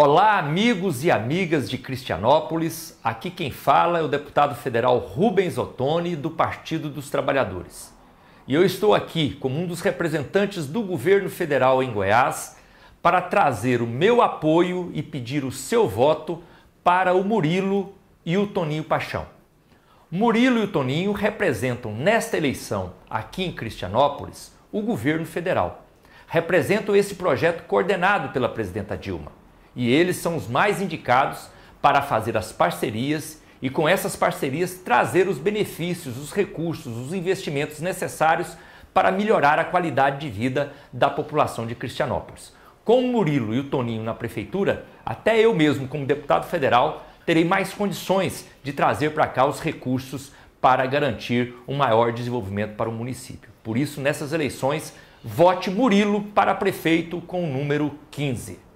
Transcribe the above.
Olá, amigos e amigas de Cristianópolis. Aqui quem fala é o deputado federal Rubens Ottoni, do Partido dos Trabalhadores. E eu estou aqui como um dos representantes do governo federal em Goiás para trazer o meu apoio e pedir o seu voto para o Murilo e o Toninho Paixão. Murilo e o Toninho representam nesta eleição, aqui em Cristianópolis, o governo federal. Representam esse projeto coordenado pela presidenta Dilma e eles são os mais indicados para fazer as parcerias e, com essas parcerias, trazer os benefícios, os recursos, os investimentos necessários para melhorar a qualidade de vida da população de Cristianópolis. Com o Murilo e o Toninho na prefeitura, até eu mesmo, como deputado federal, terei mais condições de trazer para cá os recursos para garantir um maior desenvolvimento para o município. Por isso, nessas eleições, vote Murilo para prefeito com o número 15.